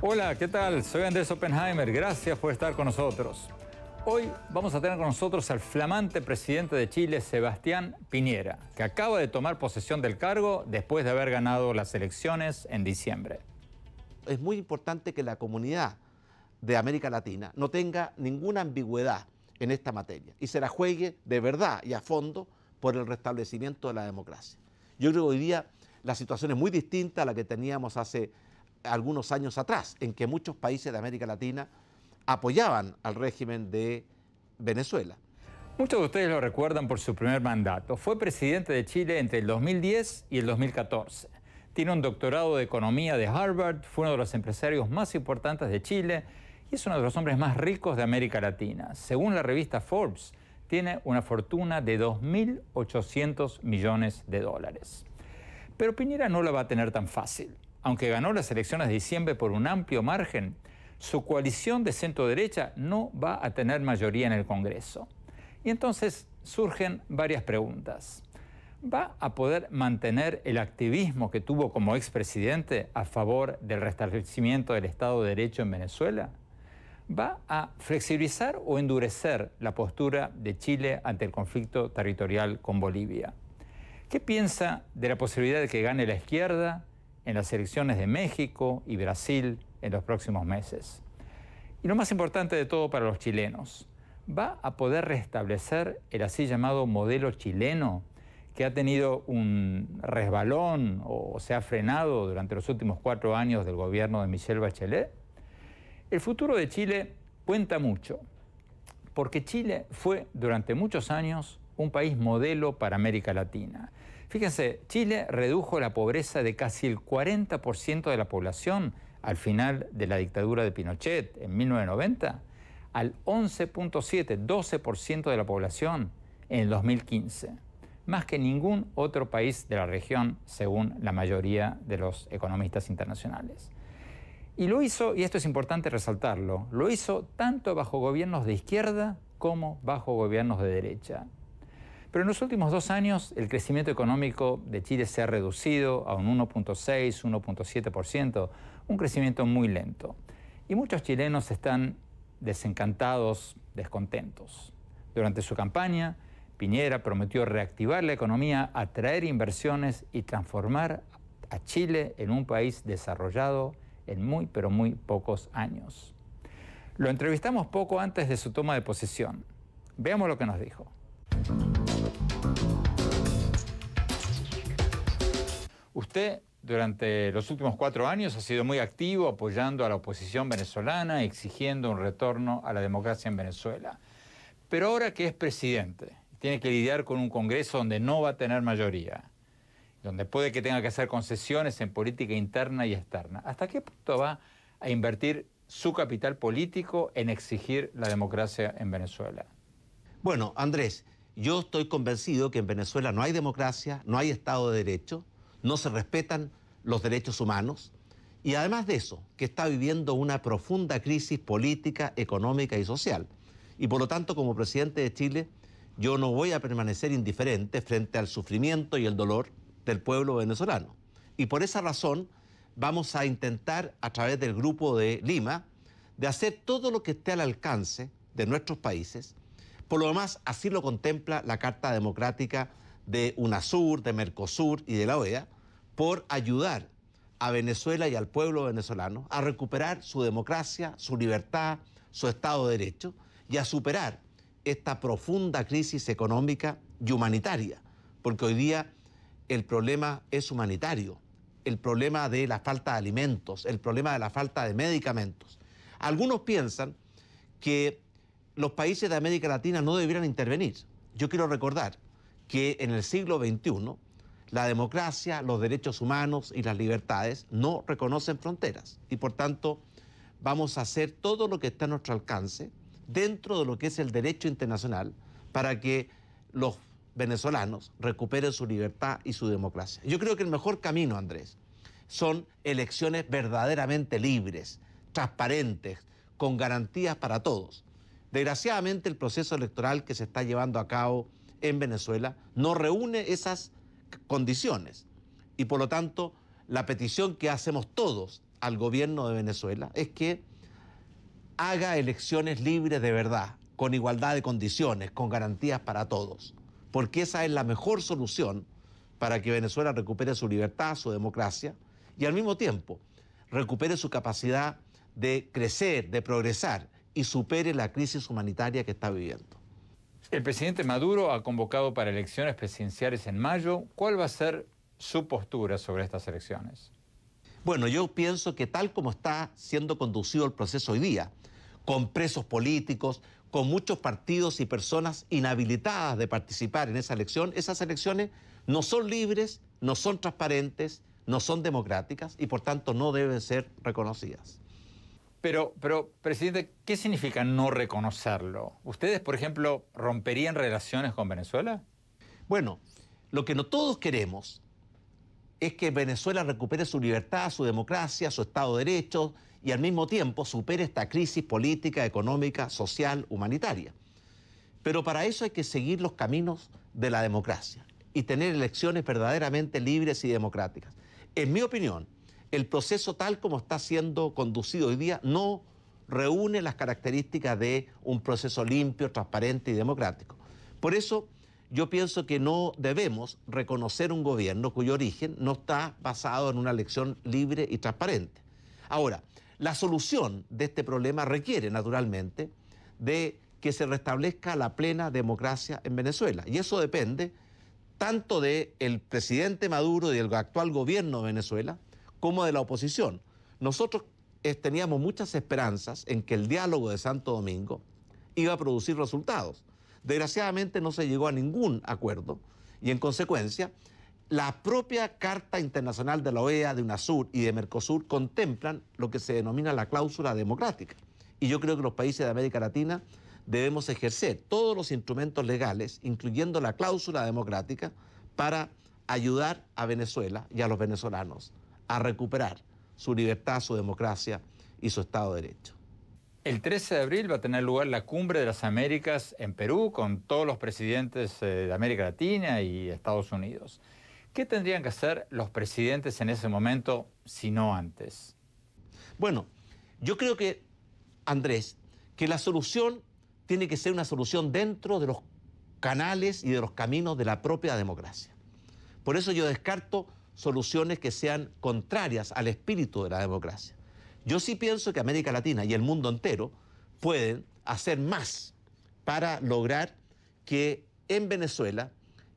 Hola, ¿qué tal? Soy Andrés Oppenheimer, gracias por estar con nosotros. Hoy vamos a tener con nosotros al flamante presidente de Chile, Sebastián Piñera, que acaba de tomar posesión del cargo después de haber ganado las elecciones en diciembre. Es muy importante que la comunidad de América Latina no tenga ninguna ambigüedad en esta materia y se la juegue de verdad y a fondo por el restablecimiento de la democracia. Yo creo que hoy día la situación es muy distinta a la que teníamos hace algunos años atrás, en que muchos países de América Latina apoyaban al régimen de Venezuela. Muchos de ustedes lo recuerdan por su primer mandato. Fue presidente de Chile entre el 2010 y el 2014. Tiene un doctorado de economía de Harvard, fue uno de los empresarios más importantes de Chile y es uno de los hombres más ricos de América Latina. Según la revista Forbes, tiene una fortuna de 2.800 millones de dólares. Pero Piñera no la va a tener tan fácil. Aunque ganó las elecciones de diciembre por un amplio margen, su coalición de centro-derecha no va a tener mayoría en el Congreso. Y entonces surgen varias preguntas. ¿Va a poder mantener el activismo que tuvo como expresidente a favor del restablecimiento del Estado de Derecho en Venezuela? va a flexibilizar o endurecer la postura de Chile ante el conflicto territorial con Bolivia. ¿Qué piensa de la posibilidad de que gane la izquierda en las elecciones de México y Brasil en los próximos meses? Y lo más importante de todo para los chilenos, ¿va a poder restablecer el así llamado modelo chileno que ha tenido un resbalón o se ha frenado durante los últimos cuatro años del gobierno de Michelle Bachelet? El futuro de Chile cuenta mucho, porque Chile fue durante muchos años un país modelo para América Latina. Fíjense, Chile redujo la pobreza de casi el 40% de la población al final de la dictadura de Pinochet en 1990 al 11.7, 12% de la población en 2015, más que ningún otro país de la región según la mayoría de los economistas internacionales. Y lo hizo, y esto es importante resaltarlo, lo hizo tanto bajo gobiernos de izquierda como bajo gobiernos de derecha. Pero en los últimos dos años el crecimiento económico de Chile se ha reducido a un 1.6, 1.7%, un crecimiento muy lento. Y muchos chilenos están desencantados, descontentos. Durante su campaña, Piñera prometió reactivar la economía, atraer inversiones y transformar a Chile en un país desarrollado en muy, pero muy pocos años. Lo entrevistamos poco antes de su toma de posesión. Veamos lo que nos dijo. Usted durante los últimos cuatro años ha sido muy activo apoyando a la oposición venezolana, exigiendo un retorno a la democracia en Venezuela. Pero ahora que es presidente, tiene que lidiar con un Congreso donde no va a tener mayoría donde puede que tenga que hacer concesiones en política interna y externa. ¿Hasta qué punto va a invertir su capital político en exigir la democracia en Venezuela? Bueno, Andrés, yo estoy convencido que en Venezuela no hay democracia, no hay Estado de Derecho, no se respetan los derechos humanos y además de eso, que está viviendo una profunda crisis política, económica y social. Y por lo tanto, como presidente de Chile, yo no voy a permanecer indiferente frente al sufrimiento y el dolor del pueblo venezolano. Y por esa razón vamos a intentar, a través del grupo de Lima, de hacer todo lo que esté al alcance de nuestros países. Por lo demás, así lo contempla la Carta Democrática de UNASUR, de Mercosur y de la OEA, por ayudar a Venezuela y al pueblo venezolano a recuperar su democracia, su libertad, su Estado de Derecho y a superar esta profunda crisis económica y humanitaria, porque hoy día el problema es humanitario, el problema de la falta de alimentos, el problema de la falta de medicamentos. Algunos piensan que los países de América Latina no debieran intervenir. Yo quiero recordar que en el siglo XXI la democracia, los derechos humanos y las libertades no reconocen fronteras y por tanto vamos a hacer todo lo que está a nuestro alcance dentro de lo que es el derecho internacional para que los venezolanos recuperen su libertad y su democracia. Yo creo que el mejor camino, Andrés, son elecciones verdaderamente libres, transparentes, con garantías para todos. Desgraciadamente el proceso electoral que se está llevando a cabo en Venezuela no reúne esas condiciones y por lo tanto la petición que hacemos todos al gobierno de Venezuela es que haga elecciones libres de verdad, con igualdad de condiciones, con garantías para todos porque esa es la mejor solución para que Venezuela recupere su libertad, su democracia y al mismo tiempo recupere su capacidad de crecer, de progresar y supere la crisis humanitaria que está viviendo. El presidente Maduro ha convocado para elecciones presidenciales en mayo. ¿Cuál va a ser su postura sobre estas elecciones? Bueno, yo pienso que tal como está siendo conducido el proceso hoy día, con presos políticos, con muchos partidos y personas inhabilitadas de participar en esa elección, esas elecciones no son libres, no son transparentes, no son democráticas y por tanto no deben ser reconocidas. Pero, pero, presidente, ¿qué significa no reconocerlo? ¿Ustedes, por ejemplo, romperían relaciones con Venezuela? Bueno, lo que no todos queremos es que Venezuela recupere su libertad, su democracia, su Estado de Derecho, y al mismo tiempo supere esta crisis política, económica, social, humanitaria. Pero para eso hay que seguir los caminos de la democracia y tener elecciones verdaderamente libres y democráticas. En mi opinión, el proceso tal como está siendo conducido hoy día no reúne las características de un proceso limpio, transparente y democrático. Por eso yo pienso que no debemos reconocer un gobierno cuyo origen no está basado en una elección libre y transparente. Ahora, la solución de este problema requiere, naturalmente, de que se restablezca la plena democracia en Venezuela. Y eso depende tanto del el presidente Maduro y del actual gobierno de Venezuela como de la oposición. Nosotros eh, teníamos muchas esperanzas en que el diálogo de Santo Domingo iba a producir resultados. Desgraciadamente no se llegó a ningún acuerdo y en consecuencia la propia Carta Internacional de la OEA, de UNASUR y de Mercosur contemplan lo que se denomina la cláusula democrática. Y yo creo que los países de América Latina debemos ejercer todos los instrumentos legales, incluyendo la cláusula democrática, para ayudar a Venezuela y a los venezolanos a recuperar su libertad, su democracia y su Estado de Derecho. El 13 de abril va a tener lugar la cumbre de las Américas en Perú con todos los presidentes eh, de América Latina y Estados Unidos. ¿Qué tendrían que hacer los presidentes en ese momento, si no antes? Bueno, yo creo que, Andrés, que la solución tiene que ser una solución dentro de los canales y de los caminos de la propia democracia. Por eso yo descarto soluciones que sean contrarias al espíritu de la democracia. Yo sí pienso que América Latina y el mundo entero pueden hacer más para lograr que en Venezuela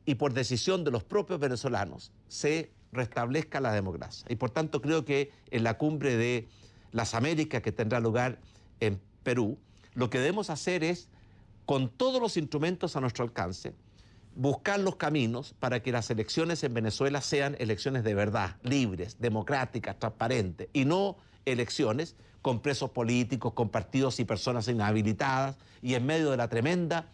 y por decisión de los propios venezolanos se restablezca la democracia. Y por tanto creo que en la cumbre de las Américas que tendrá lugar en Perú, lo que debemos hacer es, con todos los instrumentos a nuestro alcance, buscar los caminos para que las elecciones en Venezuela sean elecciones de verdad, libres, democráticas, transparentes, y no elecciones con presos políticos, con partidos y personas inhabilitadas, y en medio de la tremenda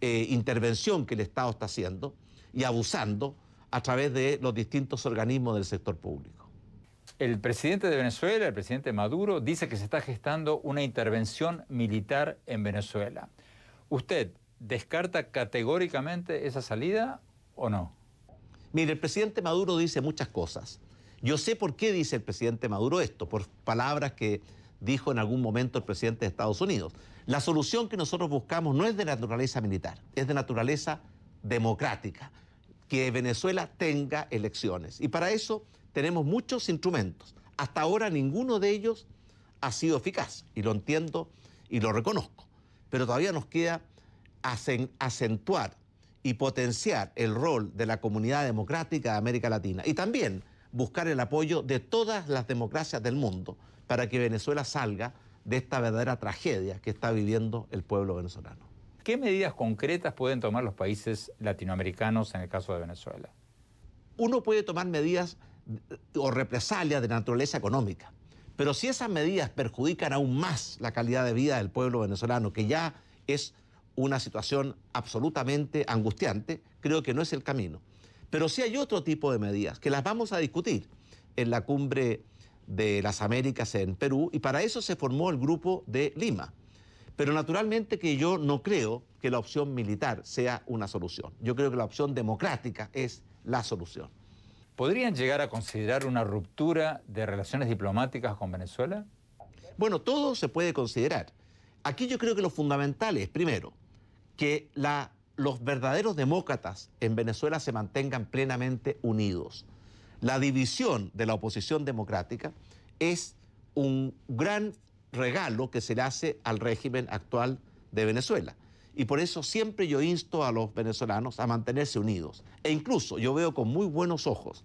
eh, intervención que el Estado está haciendo, y abusando a través de los distintos organismos del sector público. El presidente de Venezuela, el presidente Maduro, dice que se está gestando una intervención militar en Venezuela. ¿Usted descarta categóricamente esa salida o no? Mire, el presidente Maduro dice muchas cosas. Yo sé por qué dice el presidente Maduro esto, por palabras que dijo en algún momento el presidente de Estados Unidos. La solución que nosotros buscamos no es de naturaleza militar, es de naturaleza democrática que Venezuela tenga elecciones. Y para eso tenemos muchos instrumentos. Hasta ahora ninguno de ellos ha sido eficaz, y lo entiendo y lo reconozco. Pero todavía nos queda acentuar y potenciar el rol de la comunidad democrática de América Latina y también buscar el apoyo de todas las democracias del mundo para que Venezuela salga de esta verdadera tragedia que está viviendo el pueblo venezolano. ¿Qué medidas concretas pueden tomar los países latinoamericanos en el caso de Venezuela? Uno puede tomar medidas eh, o represalias de naturaleza económica, pero si esas medidas perjudican aún más la calidad de vida del pueblo venezolano, que ya es una situación absolutamente angustiante, creo que no es el camino. Pero sí hay otro tipo de medidas que las vamos a discutir en la cumbre de las Américas en Perú y para eso se formó el grupo de Lima. Pero naturalmente que yo no creo que la opción militar sea una solución. Yo creo que la opción democrática es la solución. ¿Podrían llegar a considerar una ruptura de relaciones diplomáticas con Venezuela? Bueno, todo se puede considerar. Aquí yo creo que lo fundamental es, primero, que los verdaderos demócratas en Venezuela se mantengan plenamente unidos. La división de la oposición democrática es un gran regalo que se le hace al régimen actual de Venezuela. Y por eso siempre yo insto a los venezolanos a mantenerse unidos. E incluso yo veo con muy buenos ojos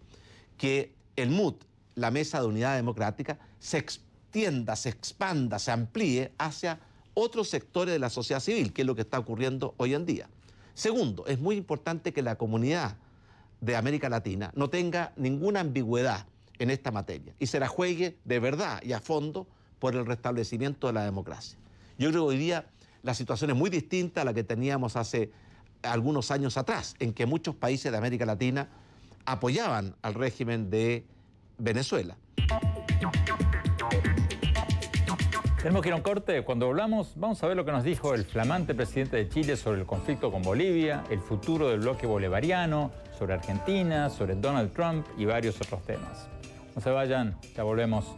que el MUT, la Mesa de Unidad Democrática, se extienda, se expanda, se amplíe hacia otros sectores de la sociedad civil, que es lo que está ocurriendo hoy en día. Segundo, es muy importante que la comunidad de América Latina no tenga ninguna ambigüedad en esta materia y se la juegue de verdad y a fondo por el restablecimiento de la democracia. Yo creo que hoy día la situación es muy distinta a la que teníamos hace algunos años atrás, en que muchos países de América Latina apoyaban al régimen de Venezuela. Tenemos que corte. Cuando hablamos, vamos a ver lo que nos dijo el flamante presidente de Chile sobre el conflicto con Bolivia, el futuro del bloque bolivariano, sobre Argentina, sobre Donald Trump y varios otros temas. No se vayan, ya volvemos.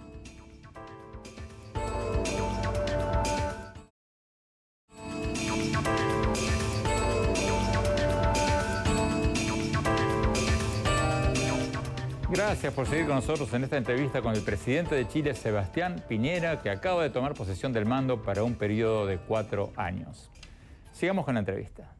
gracias por seguir con nosotros en esta entrevista con el presidente de Chile, Sebastián Piñera, que acaba de tomar posesión del mando para un periodo de cuatro años. Sigamos con la entrevista.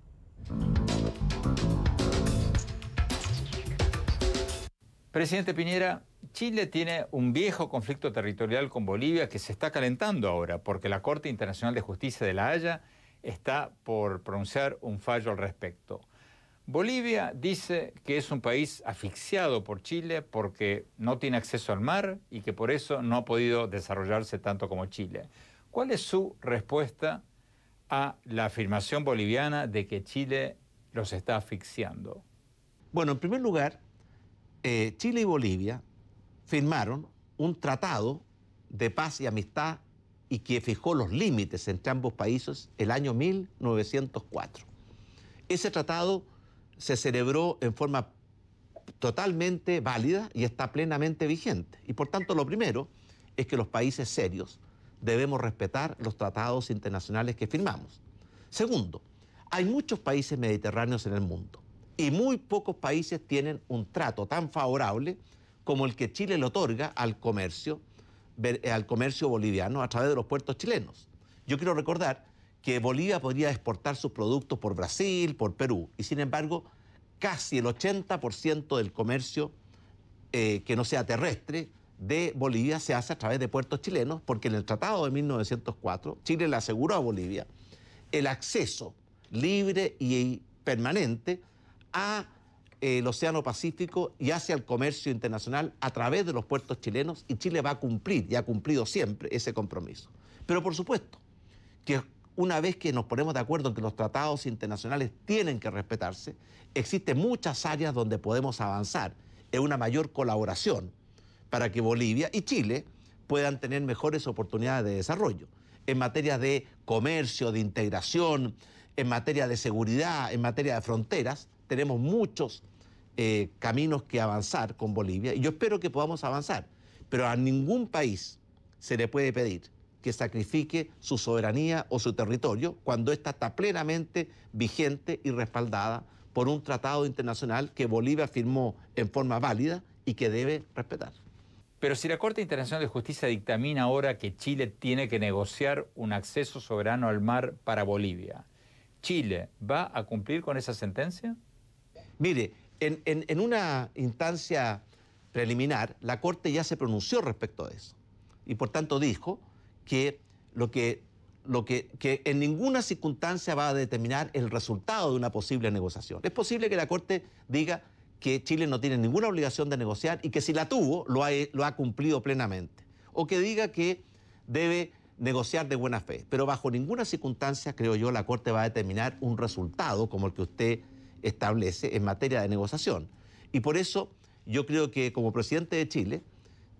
Presidente Piñera, Chile tiene un viejo conflicto territorial con Bolivia que se está calentando ahora porque la Corte Internacional de Justicia de La Haya está por pronunciar un fallo al respecto. Bolivia dice que es un país asfixiado por Chile porque no tiene acceso al mar y que por eso no ha podido desarrollarse tanto como Chile. ¿Cuál es su respuesta a la afirmación boliviana de que Chile los está asfixiando? Bueno, en primer lugar, eh, Chile y Bolivia firmaron un tratado de paz y amistad y que fijó los límites entre ambos países el año 1904. Ese tratado se celebró en forma totalmente válida y está plenamente vigente. Y por tanto, lo primero es que los países serios debemos respetar los tratados internacionales que firmamos. Segundo, hay muchos países mediterráneos en el mundo y muy pocos países tienen un trato tan favorable como el que Chile le otorga al comercio, al comercio boliviano a través de los puertos chilenos. Yo quiero recordar que Bolivia podría exportar sus productos por Brasil, por Perú, y sin embargo, casi el 80% del comercio eh, que no sea terrestre de Bolivia se hace a través de puertos chilenos, porque en el Tratado de 1904 Chile le aseguró a Bolivia el acceso libre y permanente ...al eh, Océano Pacífico y hacia el comercio internacional a través de los puertos chilenos y Chile va a cumplir y ha cumplido siempre ese compromiso. Pero por supuesto que una vez que nos ponemos de acuerdo en que los tratados internacionales tienen que respetarse, existen muchas áreas donde podemos avanzar en una mayor colaboración para que Bolivia y Chile puedan tener mejores oportunidades de desarrollo en materia de comercio, de integración, en materia de seguridad, en materia de fronteras. Tenemos muchos eh, caminos que avanzar con Bolivia y yo espero que podamos avanzar, pero a ningún país se le puede pedir que sacrifique su soberanía o su territorio cuando ésta está plenamente vigente y respaldada por un tratado internacional que Bolivia firmó en forma válida y que debe respetar. Pero si la Corte Internacional de Justicia dictamina ahora que Chile tiene que negociar un acceso soberano al mar para Bolivia, ¿Chile va a cumplir con esa sentencia? Mire, en, una instancia preliminar, la Corte ya se pronunció respecto a eso. Y por tanto dijo que lo que, lo que, que en ninguna circunstancia va a determinar el resultado de una posible negociación. Es posible que la Corte diga que Chile no tiene ninguna obligación de negociar y que si la tuvo, lo ha, lo ha cumplido plenamente. O que diga que debe negociar de buena fe. Pero bajo ninguna circunstancia, creo yo, la Corte va a determinar un resultado como el que usted establece en materia de negociación. Y por eso yo creo que como presidente de Chile,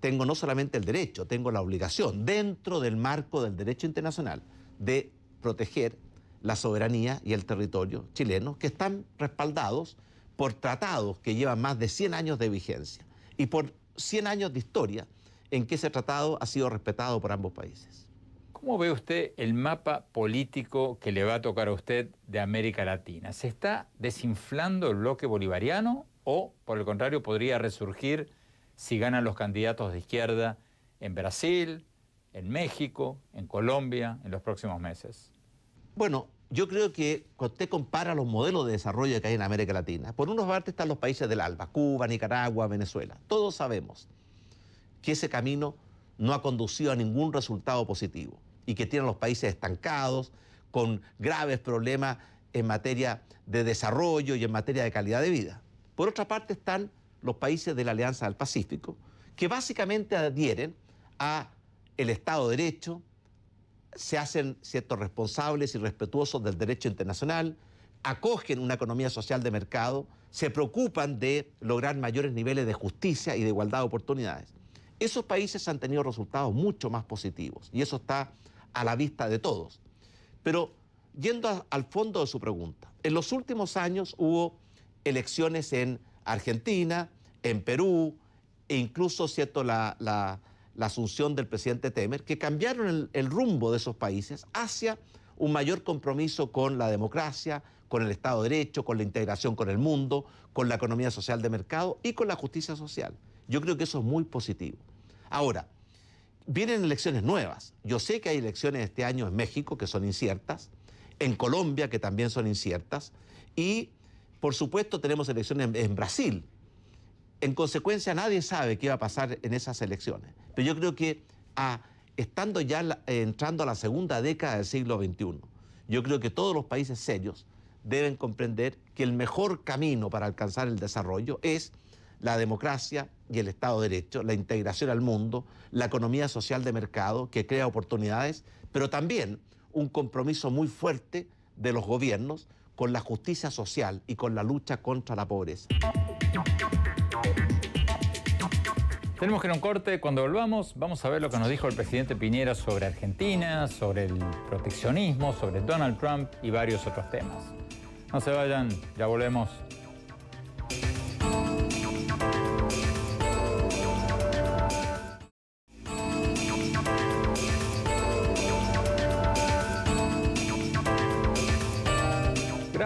tengo no solamente el derecho, tengo la obligación, dentro del marco del derecho internacional, de proteger la soberanía y el territorio chileno, que están respaldados por tratados que llevan más de 100 años de vigencia y por 100 años de historia en que ese tratado ha sido respetado por ambos países. ¿Cómo ve usted el mapa político que le va a tocar a usted de América Latina? ¿Se está desinflando el bloque bolivariano o, por el contrario, podría resurgir si ganan los candidatos de izquierda en Brasil, en México, en Colombia, en los próximos meses? Bueno, yo creo que usted compara los modelos de desarrollo que hay en América Latina. Por una parte están los países del ALBA, Cuba, Nicaragua, Venezuela. Todos sabemos que ese camino no ha conducido a ningún resultado positivo y que tienen los países estancados, con graves problemas en materia de desarrollo y en materia de calidad de vida. Por otra parte están los países de la Alianza del Pacífico, que básicamente adhieren a el Estado de Derecho, se hacen ciertos responsables y respetuosos del derecho internacional, acogen una economía social de mercado, se preocupan de lograr mayores niveles de justicia y de igualdad de oportunidades. Esos países han tenido resultados mucho más positivos y eso está a la vista de todos. Pero yendo al fondo de su pregunta, en los últimos años hubo elecciones en Argentina, en Perú, e incluso cierto, la, asunción del presidente Temer, que cambiaron el, el rumbo de esos países hacia un mayor compromiso con la democracia, con el Estado de Derecho, con la integración con el mundo, con la economía social de mercado y con la justicia social. Yo creo que eso es muy positivo. Ahora, vienen elecciones nuevas. Yo sé que hay elecciones este año en México que son inciertas, en Colombia que también son inciertas, y por supuesto, tenemos elecciones en, Brasil. En consecuencia, nadie sabe qué va a pasar en esas elecciones. Pero yo creo que ah, estando ya eh, entrando a la segunda década del siglo XXI, yo creo que todos los países serios deben comprender que el mejor camino para alcanzar el desarrollo es la democracia y el Estado de Derecho, la integración al mundo, la economía social de mercado que crea oportunidades, pero también un compromiso muy fuerte de los gobiernos con la justicia social y con la lucha contra la pobreza. Tenemos que ir a un corte. Cuando volvamos, vamos a ver lo que nos dijo el presidente Piñera sobre Argentina, sobre el proteccionismo, sobre Donald Trump y varios otros temas. No se vayan, ya volvemos.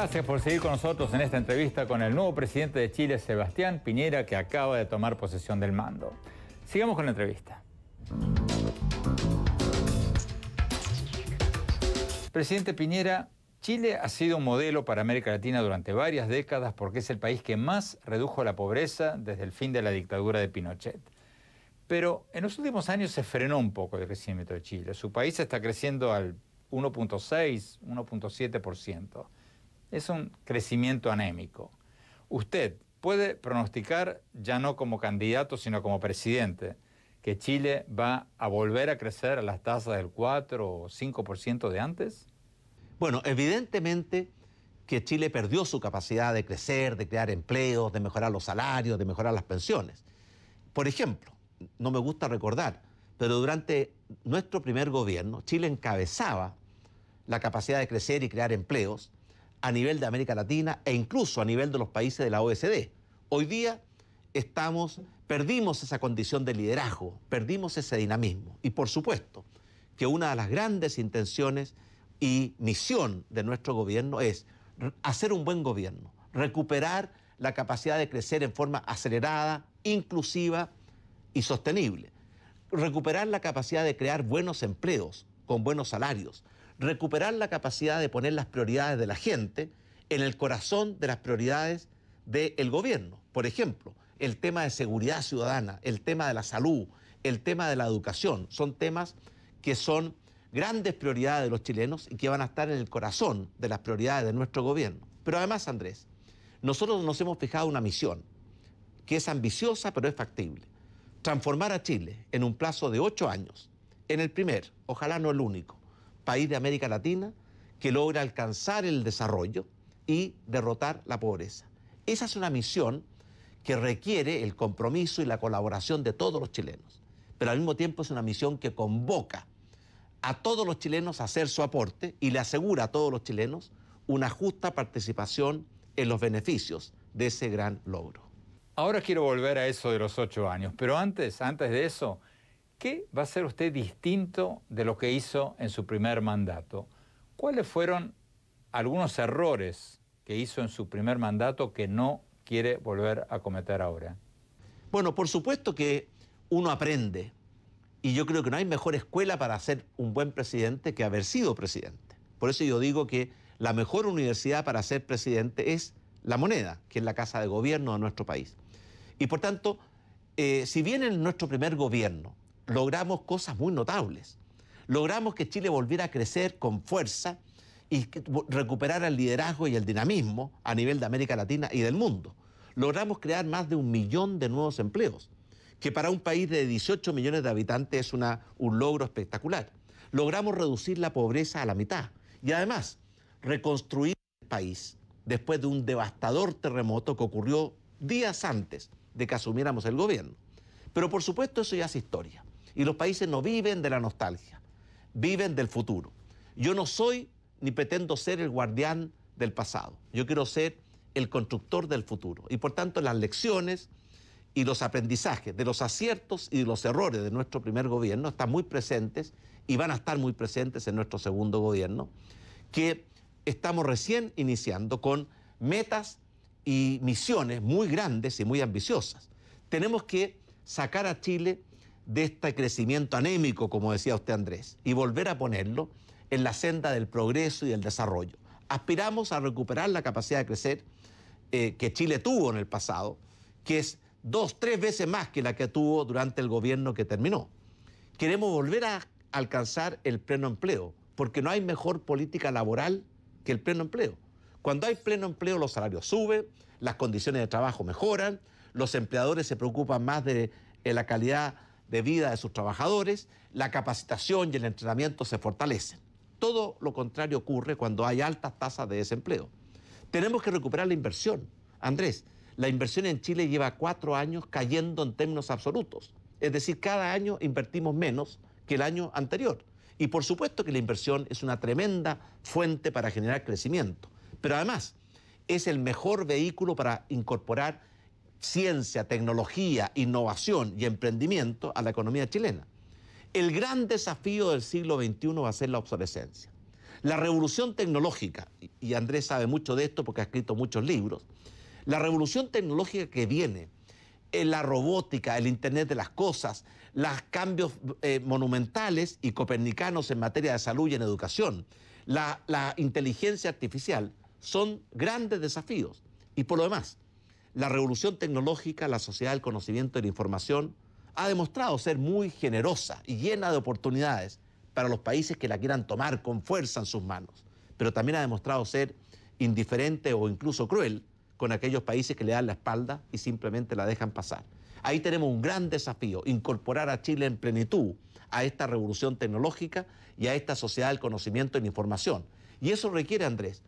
Gracias por seguir con nosotros en esta entrevista con el nuevo presidente de Chile, Sebastián Piñera, que acaba de tomar posesión del mando. Sigamos con la entrevista. Presidente Piñera, Chile ha sido un modelo para América Latina durante varias décadas porque es el país que más redujo la pobreza desde el fin de la dictadura de Pinochet. Pero en los últimos años se frenó un poco el crecimiento de Chile. Su país está creciendo al 1.6, 1.7% es un crecimiento anémico. Usted puede pronosticar, ya no como candidato, sino como presidente, que Chile va a volver a crecer a las tasas del 4 o 5% de antes? Bueno, evidentemente que Chile perdió su capacidad de crecer, de crear empleos, de mejorar los salarios, de mejorar las pensiones. Por ejemplo, no me gusta recordar, pero durante nuestro primer gobierno, Chile encabezaba la capacidad de crecer y crear empleos, a nivel de América Latina e incluso a nivel de los países de la OECD. Hoy día estamos, perdimos esa condición de liderazgo, perdimos ese dinamismo. Y por supuesto que una de las grandes intenciones y misión de nuestro gobierno es hacer un buen gobierno, recuperar la capacidad de crecer en forma acelerada, inclusiva y sostenible, recuperar la capacidad de crear buenos empleos con buenos salarios, recuperar la capacidad de poner las prioridades de la gente en el corazón de las prioridades del gobierno. Por ejemplo, el tema de seguridad ciudadana, el tema de la salud, el tema de la educación, son temas que son grandes prioridades de los chilenos y que van a estar en el corazón de las prioridades de nuestro gobierno. Pero además, Andrés, nosotros nos hemos fijado una misión que es ambiciosa pero es factible. Transformar a Chile en un plazo de ocho años, en el primer, ojalá no el único, país de América Latina que logra alcanzar el desarrollo y derrotar la pobreza. Esa es una misión que requiere el compromiso y la colaboración de todos los chilenos, pero al mismo tiempo es una misión que convoca a todos los chilenos a hacer su aporte y le asegura a todos los chilenos una justa participación en los beneficios de ese gran logro. Ahora quiero volver a eso de los ocho años, pero antes, antes de eso, ¿Qué va a hacer usted distinto de lo que hizo en su primer mandato? ¿Cuáles fueron algunos errores que hizo en su primer mandato que no quiere volver a cometer ahora? Bueno, por supuesto que uno aprende y yo creo que no hay mejor escuela para ser un buen presidente que haber sido presidente. Por eso yo digo que la mejor universidad para ser presidente es la moneda, que es la casa de gobierno de nuestro país. Y por tanto, eh, si bien en nuestro primer gobierno logramos cosas muy notables. Logramos que Chile volviera a crecer con fuerza y recuperara el liderazgo y el dinamismo a nivel de América Latina y del mundo. Logramos crear más de un millón de nuevos empleos, que para un país de 18 millones de habitantes es una, un logro espectacular. Logramos reducir la pobreza a la mitad y además reconstruir el país después de un devastador terremoto que ocurrió días antes de que asumiéramos el gobierno. Pero por supuesto eso ya es historia. Y los países no viven de la nostalgia, viven del futuro. Yo no soy ni pretendo ser el guardián del pasado. Yo quiero ser el constructor del futuro. Y por tanto, las lecciones y los aprendizajes de los aciertos y de los errores de nuestro primer gobierno están muy presentes y van a estar muy presentes en nuestro segundo gobierno, que estamos recién iniciando con metas y misiones muy grandes y muy ambiciosas. Tenemos que sacar a Chile de este crecimiento anémico, como decía usted Andrés, y volver a ponerlo en la senda del progreso y del desarrollo. Aspiramos a recuperar la capacidad de crecer eh, que Chile tuvo en el pasado, que es dos, tres veces más que la que tuvo durante el gobierno que terminó. Queremos volver a alcanzar el pleno empleo, porque no hay mejor política laboral que el pleno empleo. Cuando hay pleno empleo los salarios suben, las condiciones de trabajo mejoran, los empleadores se preocupan más de, de eh, la calidad de vida de sus trabajadores, la capacitación y el entrenamiento se fortalecen. Todo lo contrario ocurre cuando hay altas tasas de desempleo. Tenemos que recuperar la inversión. Andrés, la inversión en Chile lleva cuatro años cayendo en términos absolutos. Es decir, cada año invertimos menos que el año anterior. Y por supuesto que la inversión es una tremenda fuente para generar crecimiento. Pero además, es el mejor vehículo para incorporar ciencia, tecnología, innovación y emprendimiento a la economía chilena. El gran desafío del siglo XXI va a ser la obsolescencia. La revolución tecnológica, y Andrés sabe mucho de esto porque ha escrito muchos libros, la revolución tecnológica que viene, eh, la robótica, el Internet de las Cosas, los cambios eh, monumentales y copernicanos en materia de salud y en educación, la inteligencia artificial, son grandes desafíos. Y por lo demás, la revolución tecnológica, la sociedad del conocimiento y la información ha demostrado ser muy generosa y llena de oportunidades para los países que la quieran tomar con fuerza en sus manos, pero también ha demostrado ser indiferente o incluso cruel con aquellos países que le dan la espalda y simplemente la dejan pasar. Ahí tenemos un gran desafío, incorporar a Chile en plenitud a esta revolución tecnológica y a esta sociedad del conocimiento y la información. Y eso requiere, Andrés,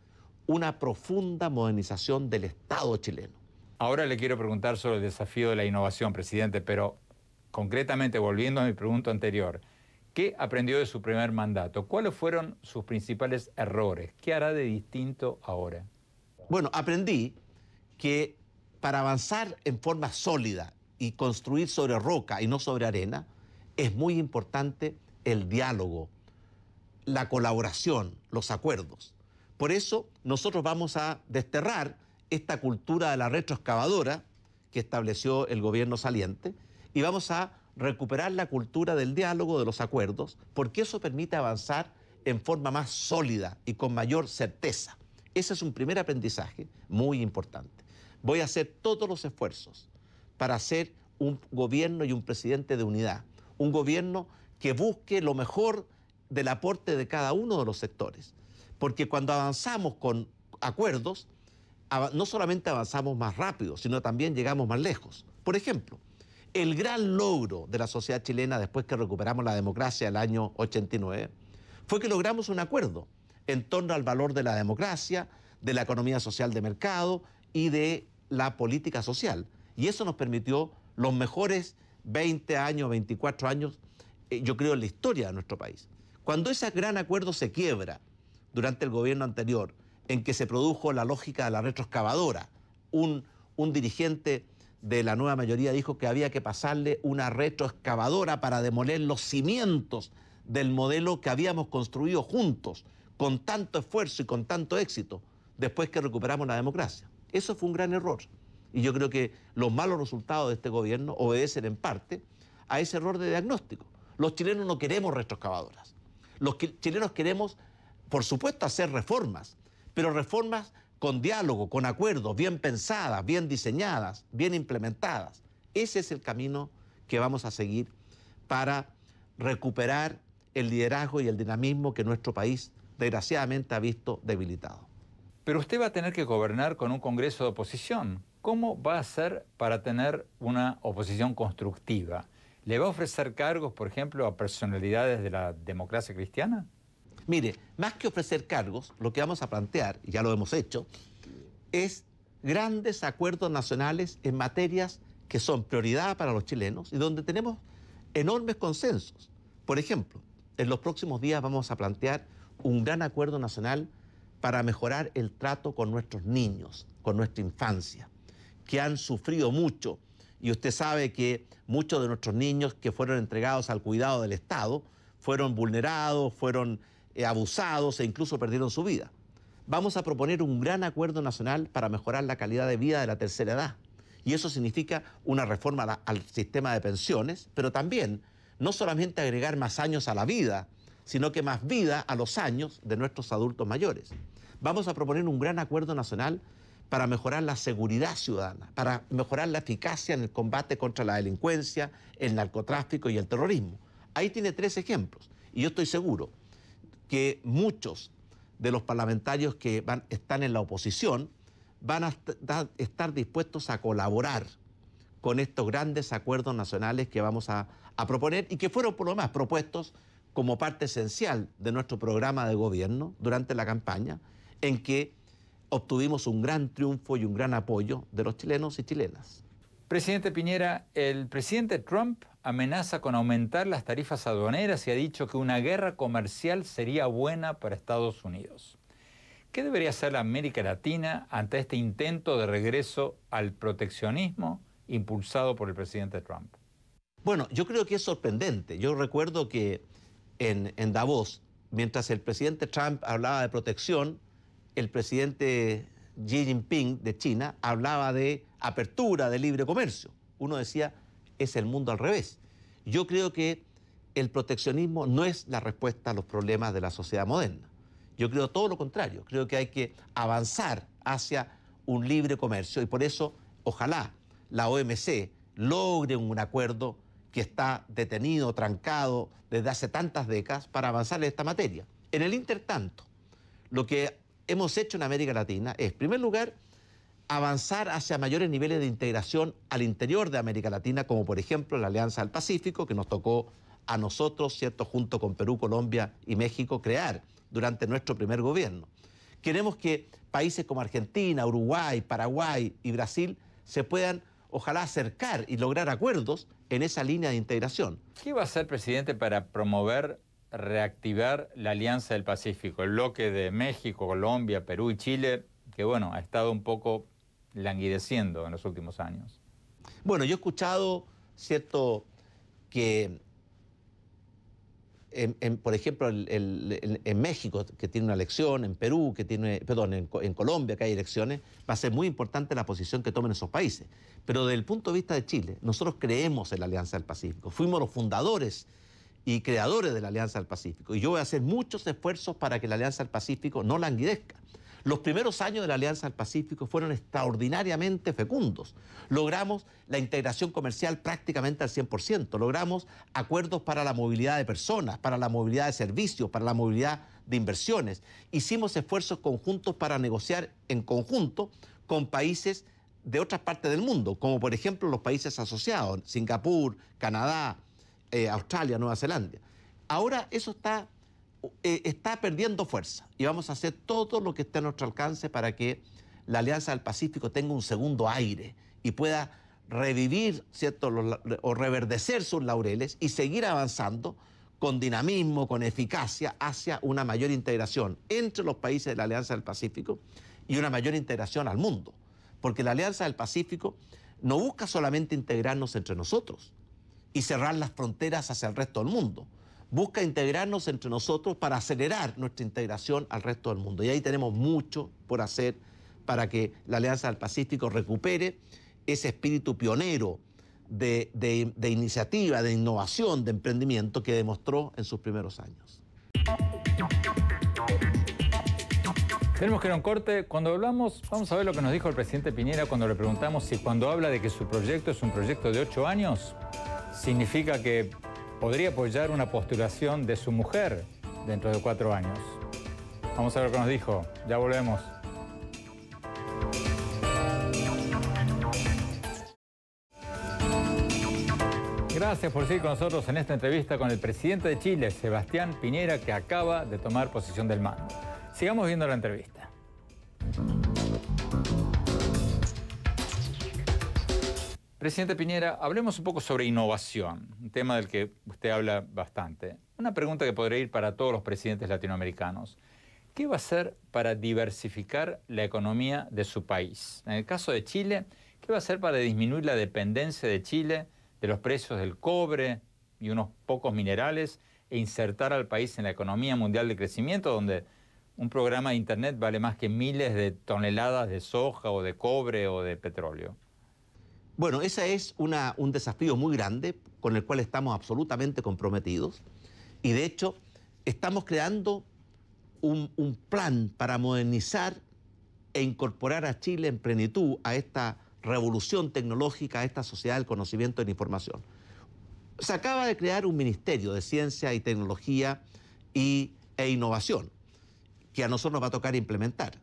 una profunda modernización del Estado chileno. Ahora le quiero preguntar sobre el desafío de la innovación, presidente, pero concretamente, volviendo a mi pregunta anterior, ¿qué aprendió de su primer mandato? ¿Cuáles fueron sus principales errores? ¿Qué hará de distinto ahora? Bueno, aprendí que para avanzar en forma sólida y construir sobre roca y no sobre arena, es muy importante el diálogo, la colaboración, los acuerdos. Por eso nosotros vamos a desterrar esta cultura de la retroexcavadora que estableció el gobierno saliente y vamos a recuperar la cultura del diálogo, de los acuerdos, porque eso permite avanzar en forma más sólida y con mayor certeza. Ese es un primer aprendizaje muy importante. Voy a hacer todos los esfuerzos para ser un gobierno y un presidente de unidad, un gobierno que busque lo mejor del aporte de cada uno de los sectores, porque cuando avanzamos con acuerdos, no solamente avanzamos más rápido, sino también llegamos más lejos. Por ejemplo, el gran logro de la sociedad chilena después que recuperamos la democracia el año 89 fue que logramos un acuerdo en torno al valor de la democracia, de la economía social de mercado y de la política social. Y eso nos permitió los mejores 20 años, 24 años, eh, yo creo, en la historia de nuestro país. Cuando ese gran acuerdo se quiebra durante el gobierno anterior en que se produjo la lógica de la retroexcavadora. Un, dirigente de la nueva mayoría dijo que había que pasarle una retroexcavadora para demoler los cimientos del modelo que habíamos construido juntos, con tanto esfuerzo y con tanto éxito, después que recuperamos la democracia. Eso fue un gran error. Y yo creo que los malos resultados de este gobierno obedecen en parte a ese error de diagnóstico. Los chilenos no queremos retroexcavadoras. Los chilenos queremos, por supuesto, hacer reformas, pero reformas con diálogo, con acuerdo bien pensadas, bien diseñadas, bien implementadas. Ese es el camino que vamos a seguir para recuperar el liderazgo y el dinamismo que nuestro país desgraciadamente ha visto debilitado. Pero usted va a tener que gobernar con un Congreso de oposición. ¿Cómo va a ser para tener una oposición constructiva? ¿Le va a ofrecer cargos, por ejemplo, a personalidades de la democracia cristiana? Mire, más que ofrecer cargos, lo que vamos a plantear, y ya lo hemos hecho, es grandes acuerdos nacionales en materias que son prioridad para los chilenos y donde tenemos enormes consensos. Por ejemplo, en los próximos días vamos a plantear un gran acuerdo nacional para mejorar el trato con nuestros niños, con nuestra infancia, que han sufrido mucho. Y usted sabe que muchos de nuestros niños que fueron entregados al cuidado del Estado fueron vulnerados, fueron eh, abusados e incluso perdieron su vida. Vamos a proponer un gran acuerdo nacional para mejorar la calidad de vida de la tercera edad. Y eso significa una reforma al sistema de pensiones, pero también no solamente agregar más años a la vida, sino que más vida a los años de nuestros adultos mayores. Vamos a proponer un gran acuerdo nacional para mejorar la seguridad ciudadana, para mejorar la eficacia en el combate contra la delincuencia, el narcotráfico y el terrorismo. Ahí tiene tres ejemplos. Y yo estoy seguro que muchos de los parlamentarios que van, están en la oposición van a estar dispuestos a colaborar con estos grandes acuerdos nacionales que vamos a, a proponer y que fueron por lo más propuestos como parte esencial de nuestro programa de gobierno durante la campaña, en que obtuvimos un gran triunfo y un gran apoyo de los chilenos y chilenas. Presidente Piñera, el presidente Trump amenaza con aumentar las tarifas aduaneras y ha dicho que una guerra comercial sería buena para Estados Unidos. ¿Qué debería hacer la América Latina ante este intento de regreso al proteccionismo impulsado por el presidente Trump? Bueno, yo creo que es sorprendente. Yo recuerdo que en, en Davos, mientras el presidente Trump hablaba de protección, el presidente Xi Jinping de China hablaba de apertura, de libre comercio. Uno decía, es el mundo al revés. Yo creo que el proteccionismo no es la respuesta a los problemas de la sociedad moderna. Yo creo todo lo contrario. Creo que hay que avanzar hacia un libre comercio y por eso, ojalá, la OMC logre un acuerdo que está detenido, trancado desde hace tantas décadas para avanzar en esta materia. En el intertanto, lo que hemos hecho en América Latina es, en primer lugar, avanzar hacia mayores niveles de integración al interior de América Latina, como por ejemplo la Alianza del Pacífico, que nos tocó a nosotros, ¿cierto?, junto con Perú, Colombia y México, crear durante nuestro primer gobierno. Queremos que países como Argentina, Uruguay, Paraguay y Brasil se puedan, ojalá, acercar y lograr acuerdos en esa línea de integración. ¿Qué va a hacer, presidente, para promover reactivar la Alianza del Pacífico, el bloque de México, Colombia, Perú y Chile, que bueno, ha estado un poco languideciendo en los últimos años. Bueno, yo he escuchado, cierto, que, por ejemplo, en México, que tiene una elección, en Perú, que tiene, perdón, en, en, Colombia, que hay elecciones, va a ser muy importante la posición que tomen esos países. Pero desde el punto de vista de Chile, nosotros creemos en la Alianza del Pacífico, fuimos los fundadores y creadores de la Alianza del Pacífico. Y yo voy a hacer muchos esfuerzos para que la Alianza del Pacífico no languidezca. Los primeros años de la Alianza del Pacífico fueron extraordinariamente fecundos. Logramos la integración comercial prácticamente al 100%. Logramos acuerdos para la movilidad de personas, para la movilidad de servicios, para la movilidad de inversiones. Hicimos esfuerzos conjuntos para negociar en conjunto con países de otras partes del mundo, como por ejemplo los países asociados, Singapur, Canadá, eh, Australia, Nueva Zelanda. Ahora eso está, eh, está perdiendo fuerza y vamos a hacer todo lo que esté a nuestro alcance para que la Alianza del Pacífico tenga un segundo aire y pueda revivir ¿cierto? o reverdecer sus laureles y seguir avanzando con dinamismo, con eficacia, hacia una mayor integración entre los países de la Alianza del Pacífico y una mayor integración al mundo. Porque la Alianza del Pacífico no busca solamente integrarnos entre nosotros, y cerrar las fronteras hacia el resto del mundo. Busca integrarnos entre nosotros para acelerar nuestra integración al resto del mundo. Y ahí tenemos mucho por hacer para que la Alianza del Pacífico recupere ese espíritu pionero de, de, de iniciativa, de innovación, de emprendimiento que demostró en sus primeros años. Tenemos que ir a un corte. Cuando hablamos, vamos a ver lo que nos dijo el presidente Piñera cuando le preguntamos si cuando habla de que su proyecto es un proyecto de ocho años, significa que podría apoyar una postulación de su mujer dentro de cuatro años. Vamos a ver lo que nos dijo. Ya volvemos. Gracias por seguir con nosotros en esta entrevista con el presidente de Chile, Sebastián Piñera, que acaba de tomar posición del mando. Sigamos viendo la entrevista. Presidente Piñera, hablemos un poco sobre innovación, un tema del que usted habla bastante. Una pregunta que podría ir para todos los presidentes latinoamericanos. ¿Qué va a hacer para diversificar la economía de su país? En el caso de Chile, ¿qué va a hacer para disminuir la dependencia de Chile de los precios del cobre y unos pocos minerales e insertar al país en la economía mundial de crecimiento, donde un programa de Internet vale más que miles de toneladas de soja o de cobre o de petróleo? Bueno, ese es un desafío muy grande con el cual estamos absolutamente comprometidos y de hecho estamos creando un, plan para modernizar e incorporar a Chile en plenitud a esta revolución tecnológica, a esta sociedad del conocimiento y la información. Se acaba de crear un Ministerio de Ciencia y Tecnología e Innovación, que a nosotros nos va a tocar implementar.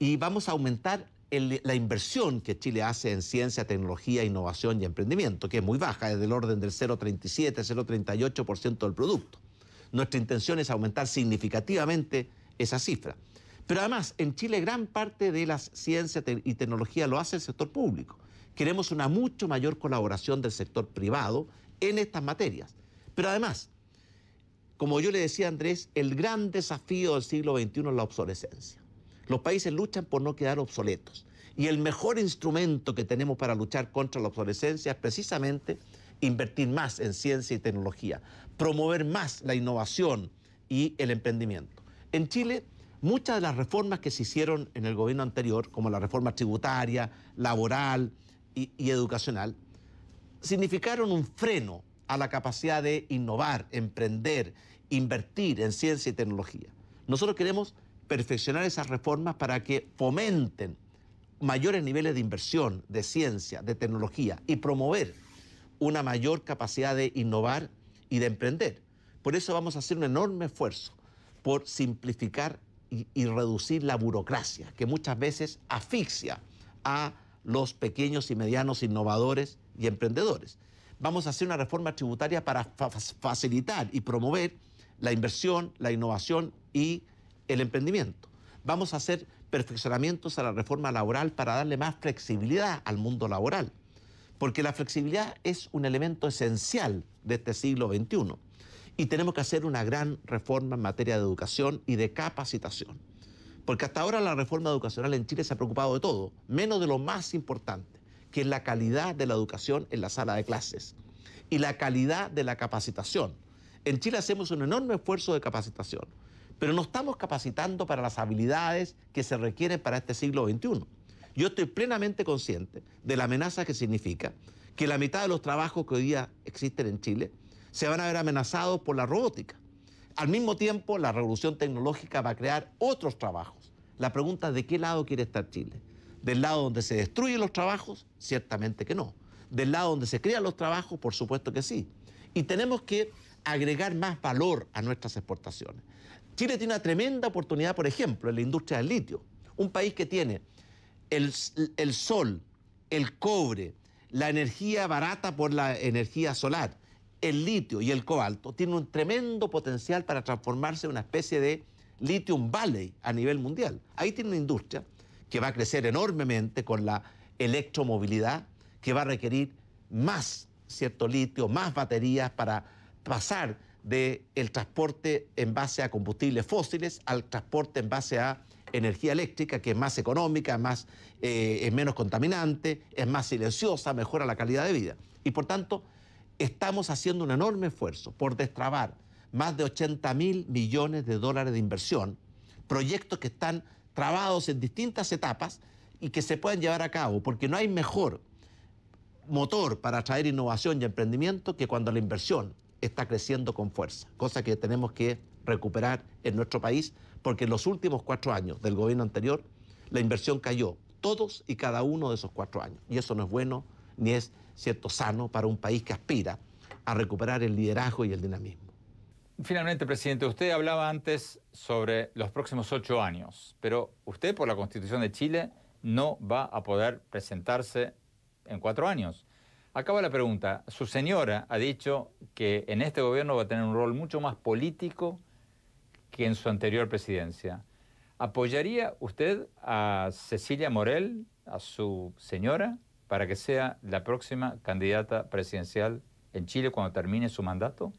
Y vamos a aumentar la inversión que Chile hace en ciencia, tecnología, innovación y emprendimiento, que es muy baja, es del orden del 0,37, 0,38% del producto. Nuestra intención es aumentar significativamente esa cifra. Pero además, en Chile gran parte de las ciencia y tecnología lo hace el sector público. Queremos una mucho mayor colaboración del sector privado en estas materias. Pero además, como yo le decía a Andrés, el gran desafío del siglo XXI es la obsolescencia. Los países luchan por no quedar obsoletos. Y el mejor instrumento que tenemos para luchar contra la obsolescencia es precisamente invertir más en ciencia y tecnología, promover más la innovación y el emprendimiento. En Chile, muchas de las reformas que se hicieron en el gobierno anterior, como la reforma tributaria, laboral y, y educacional, significaron un freno a la capacidad de innovar, emprender, invertir en ciencia y tecnología. Nosotros queremos perfeccionar esas reformas para que fomenten mayores niveles de inversión, de ciencia, de tecnología y promover una mayor capacidad de innovar y de emprender. Por eso vamos a hacer un enorme esfuerzo por simplificar y, reducir la burocracia, que muchas veces asfixia a los pequeños y medianos innovadores y emprendedores. Vamos a hacer una reforma tributaria para facilitar y promover la inversión, la innovación y el emprendimiento. Vamos a hacer perfeccionamientos a la reforma laboral para darle más flexibilidad al mundo laboral, porque la flexibilidad es un elemento esencial de este siglo XXI y tenemos que hacer una gran reforma en materia de educación y de capacitación, porque hasta ahora la reforma educacional en Chile se ha preocupado de todo, menos de lo más importante, que es la calidad de la educación en la sala de clases y la calidad de la capacitación. En Chile hacemos un enorme esfuerzo de capacitación pero no estamos capacitando para las habilidades que se requieren para este siglo XXI. Yo estoy plenamente consciente de la amenaza que significa que la mitad de los trabajos que hoy día existen en Chile se van a ver amenazados por la robótica. Al mismo tiempo, la revolución tecnológica va a crear otros trabajos. La pregunta es de qué lado quiere estar Chile. ¿Del lado donde se destruyen los trabajos? Ciertamente que no. ¿Del lado donde se crean los trabajos? Por supuesto que sí. Y tenemos que agregar más valor a nuestras exportaciones. Chile tiene una tremenda oportunidad, por ejemplo, en la industria del litio. Un país que tiene el, sol, el cobre, la energía barata por la energía solar, el litio y el cobalto, tiene un tremendo potencial para transformarse en una especie de Lithium Valley a nivel mundial. Ahí tiene una industria que va a crecer enormemente con la electromovilidad, que va a requerir más cierto litio, más baterías para pasar del transporte en base a combustibles fósiles al transporte en base a energía eléctrica, que es más económica, más, eh, es menos contaminante, es más silenciosa, mejora la calidad de vida. Y por tanto, estamos haciendo un enorme esfuerzo por destrabar más de 80 mil millones de dólares de inversión, proyectos que están trabados en distintas etapas y que se pueden llevar a cabo, porque no hay mejor motor para atraer innovación y emprendimiento que cuando la inversión está creciendo con fuerza, cosa que tenemos que recuperar en nuestro país, porque en los últimos cuatro años del gobierno anterior la inversión cayó, todos y cada uno de esos cuatro años. Y eso no es bueno ni es cierto sano para un país que aspira a recuperar el liderazgo y el dinamismo. Finalmente, presidente, usted hablaba antes sobre los próximos ocho años, pero usted por la constitución de Chile no va a poder presentarse en cuatro años. Acaba la pregunta. Su señora ha dicho que en este gobierno va a tener un rol mucho más político que en su anterior presidencia. ¿Apoyaría usted a Cecilia Morel, a su señora, para que sea la próxima candidata presidencial en Chile cuando termine su mandato?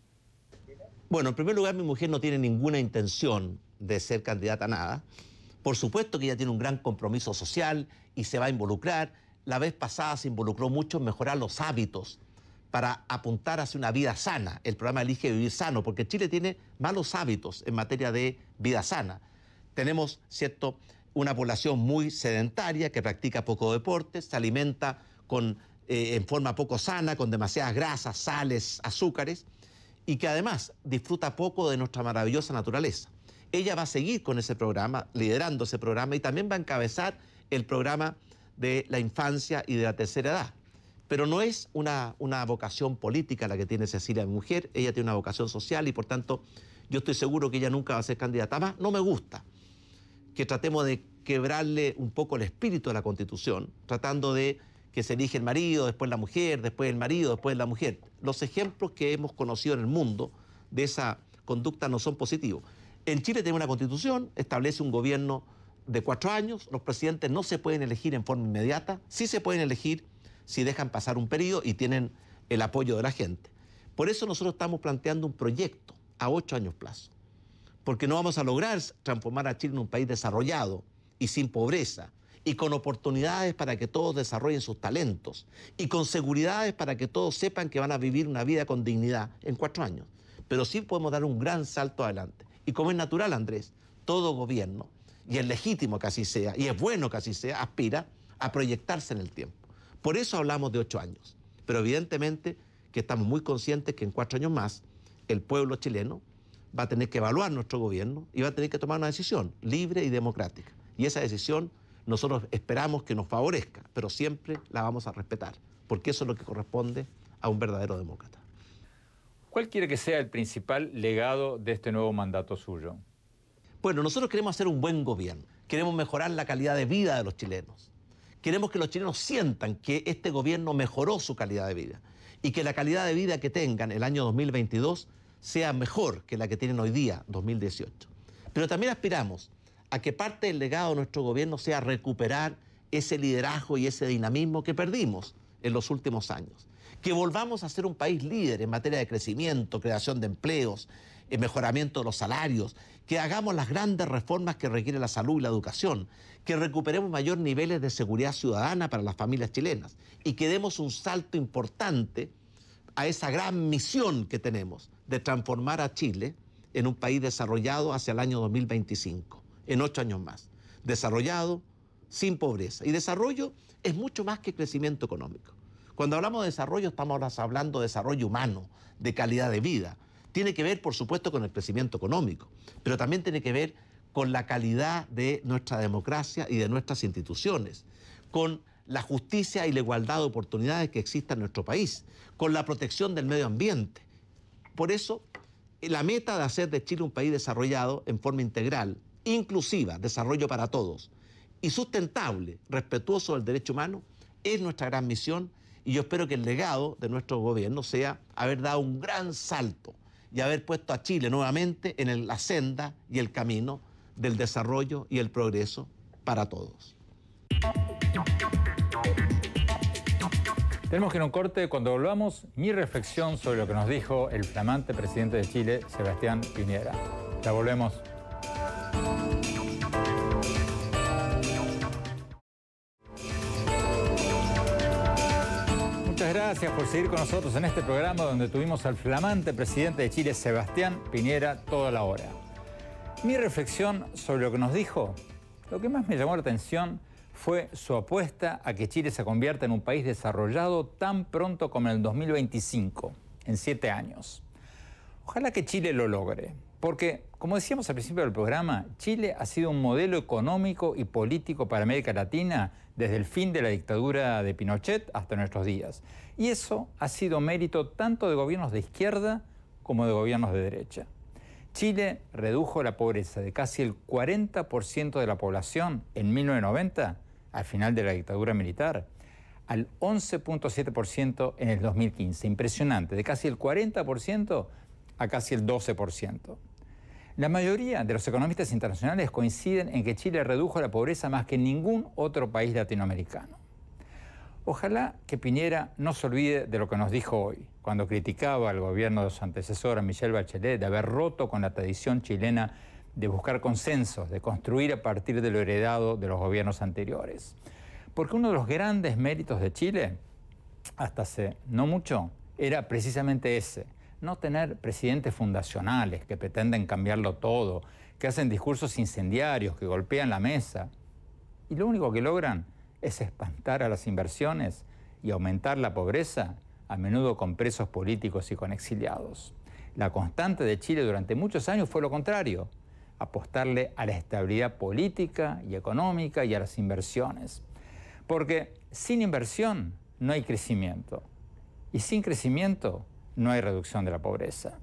Bueno, en primer lugar, mi mujer no tiene ninguna intención de ser candidata a nada. Por supuesto que ella tiene un gran compromiso social y se va a involucrar la vez pasada se involucró mucho en mejorar los hábitos para apuntar hacia una vida sana. El programa elige vivir sano, porque Chile tiene malos hábitos en materia de vida sana. Tenemos, ¿cierto?, una población muy sedentaria que practica poco deporte, se alimenta con, eh, en forma poco sana, con demasiadas grasas, sales, azúcares, y que además disfruta poco de nuestra maravillosa naturaleza. Ella va a seguir con ese programa, liderando ese programa, y también va a encabezar el programa de la infancia y de la tercera edad. Pero no es una, una vocación política la que tiene Cecilia mi mujer, ella tiene una vocación social y por tanto yo estoy seguro que ella nunca va a ser candidata. Más no me gusta que tratemos de quebrarle un poco el espíritu de la Constitución, tratando de que se elige el marido, después la mujer, después el marido, después la mujer. Los ejemplos que hemos conocido en el mundo de esa conducta no son positivos. En Chile tiene una constitución, establece un gobierno de cuatro años, los presidentes no se pueden elegir en forma inmediata, sí se pueden elegir si dejan pasar un periodo y tienen el apoyo de la gente. Por eso nosotros estamos planteando un proyecto a ocho años plazo, porque no vamos a lograr transformar a Chile en un país desarrollado y sin pobreza, y con oportunidades para que todos desarrollen sus talentos, y con seguridades para que todos sepan que van a vivir una vida con dignidad en cuatro años. Pero sí podemos dar un gran salto adelante. Y como es natural, Andrés, todo gobierno y es legítimo que así sea, y es bueno que así sea, aspira a proyectarse en el tiempo. Por eso hablamos de ocho años, pero evidentemente que estamos muy conscientes que en cuatro años más el pueblo chileno va a tener que evaluar nuestro gobierno y va a tener que tomar una decisión libre y democrática. Y esa decisión nosotros esperamos que nos favorezca, pero siempre la vamos a respetar, porque eso es lo que corresponde a un verdadero demócrata. ¿Cuál quiere que sea el principal legado de este nuevo mandato suyo? Bueno, nosotros queremos hacer un buen gobierno, queremos mejorar la calidad de vida de los chilenos. Queremos que los chilenos sientan que este gobierno mejoró su calidad de vida y que la calidad de vida que tengan el año 2022 sea mejor que la que tienen hoy día, 2018. Pero también aspiramos a que parte del legado de nuestro gobierno sea recuperar ese liderazgo y ese dinamismo que perdimos en los últimos años. Que volvamos a ser un país líder en materia de crecimiento, creación de empleos, el mejoramiento de los salarios, que hagamos las grandes reformas que requiere la salud y la educación, que recuperemos mayores niveles de seguridad ciudadana para las familias chilenas y que demos un salto importante a esa gran misión que tenemos de transformar a Chile en un país desarrollado hacia el año 2025, en ocho años más. Desarrollado sin pobreza. Y desarrollo es mucho más que crecimiento económico. Cuando hablamos de desarrollo estamos hablando de desarrollo humano, de calidad de vida, tiene que ver, por supuesto, con el crecimiento económico, pero también tiene que ver con la calidad de nuestra democracia y de nuestras instituciones, con la justicia y la igualdad de oportunidades que exista en nuestro país, con la protección del medio ambiente. Por eso, la meta de hacer de Chile un país desarrollado en forma integral, inclusiva, desarrollo para todos y sustentable, respetuoso del derecho humano, es nuestra gran misión y yo espero que el legado de nuestro gobierno sea haber dado un gran salto y haber puesto a Chile nuevamente en la senda y el camino del desarrollo y el progreso para todos. Tenemos que ir un corte. Cuando volvamos, mi reflexión sobre lo que nos dijo el flamante presidente de Chile, Sebastián Piñera. Ya volvemos. gracias por seguir con nosotros en este programa donde tuvimos al flamante presidente de Chile, Sebastián Piñera, toda la hora. Mi reflexión sobre lo que nos dijo, lo que más me llamó la atención fue su apuesta a que Chile se convierta en un país desarrollado tan pronto como en el 2025, en siete años. Ojalá que Chile lo logre, porque, como decíamos al principio del programa, Chile ha sido un modelo económico y político para América Latina desde el fin de la dictadura de Pinochet hasta nuestros días. Y eso ha sido mérito tanto de gobiernos de izquierda como de gobiernos de derecha. Chile redujo la pobreza de casi el 40% de la población en 1990, al final de la dictadura militar, al 11.7% en el 2015. Impresionante, de casi el 40% a casi el 12%. La mayoría de los economistas internacionales coinciden en que Chile redujo la pobreza más que ningún otro país latinoamericano. Ojalá que Piñera no se olvide de lo que nos dijo hoy, cuando criticaba al gobierno de su antecesor, a Michelle Bachelet de haber roto con la tradición chilena de buscar consensos, de construir a partir de lo heredado de los gobiernos anteriores. Porque uno de los grandes méritos de Chile, hasta hace no mucho, era precisamente ese, no tener presidentes fundacionales que pretenden cambiarlo todo, que hacen discursos incendiarios, que golpean la mesa. Y lo único que logran es espantar a las inversiones y aumentar la pobreza, a menudo con presos políticos y con exiliados. La constante de Chile durante muchos años fue lo contrario, apostarle a la estabilidad política y económica y a las inversiones. Porque sin inversión no hay crecimiento. Y sin crecimiento no hay reducción de la pobreza.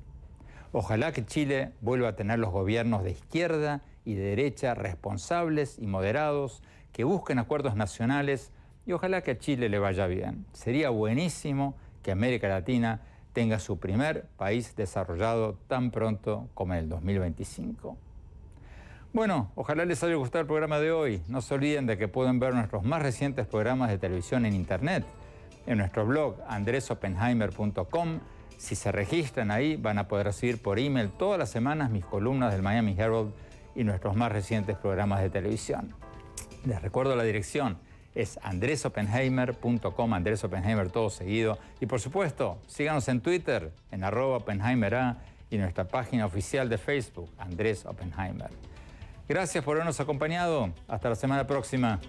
Ojalá que Chile vuelva a tener los gobiernos de izquierda y de derecha responsables y moderados que busquen acuerdos nacionales y ojalá que a Chile le vaya bien. Sería buenísimo que América Latina tenga su primer país desarrollado tan pronto como en el 2025. Bueno, ojalá les haya gustado el programa de hoy. No se olviden de que pueden ver nuestros más recientes programas de televisión en Internet, en nuestro blog andresopenheimer.com si se registran ahí, van a poder recibir por email todas las semanas mis columnas del Miami Herald y nuestros más recientes programas de televisión. Les recuerdo la dirección, es andresopenheimer.com, Andrés todo seguido. Y por supuesto, síganos en Twitter, en arroba OppenheimerA y nuestra página oficial de Facebook, Andrés Oppenheimer. Gracias por habernos acompañado. Hasta la semana próxima.